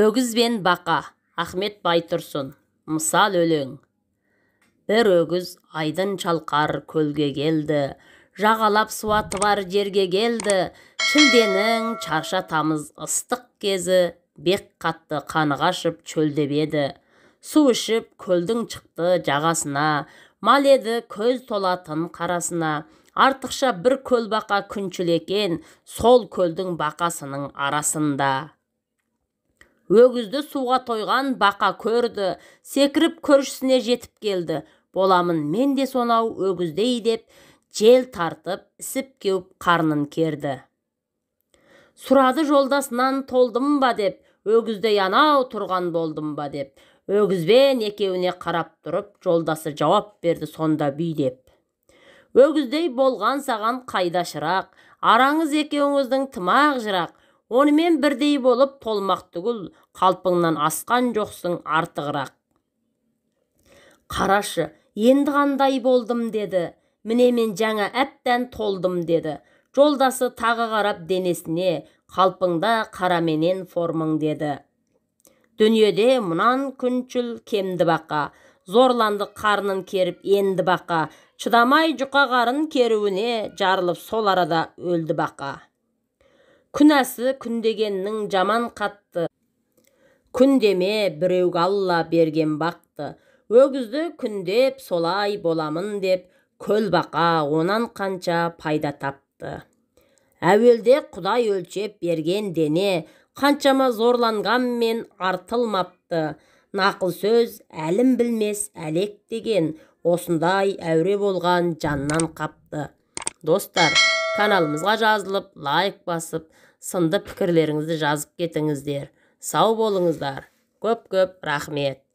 өгіз бен бақа ахмет байтұрсын мысал өлең бір өгіз айдын шалқар көлге келді жағалап суаты бар жерге келді шілденің чарша тамыз ыстық кезі бек қатты қанығашып қашып еді су ішіп көлдің шықты жағасына мал еді көз толатын қарасына артықша бір көлбақа күншіл екен сол көлдің бақасының арасында өгізді суға тойған бақа көрді секіріп көршісіне жетіп келді боламын мен де сонау өгіздей деп жел тартып ісіп кеуіп қарнын керді сұрады жолдасынан толдым ба деп өгіздей анау тұрған болдым ба деп өгізбен екеуіне қарап тұрып жолдасы жауап берді сонда бүй деп өгіздей болған саған қайда шырақ араңыз екеуіңіздің тымақ жырақ онымен бірдей болып толмақ түгіл қалпыңнан асқан жоқсың артығырақ қарашы енді қандай болдым деді міне мен жаңа әптән толдым деді жолдасы тағы қарап денесіне қалпыңда қараменен формың деді дүниеде мұнан күншіл кемді бақа зорланды қарнын керіп енді бақа шыдамай жұқа қарын керуіне жарылып сол арада өлді бақа күнәсі күндегеннің жаман қатты күндеме біреуге алла берген бақты өгізді күндеп солай боламын деп көлбақа онан қанша пайда тапты әуелде құдай өлшеп берген дене қаншама мен артылмапты нақыл сөз әлім білмес әлек деген осындай әуре болған жаннан қапты достар каналымызға жазылып лайк басып сынды пікірлеріңізді жазып кетіңіздер сау болыңыздар көп көп рахмет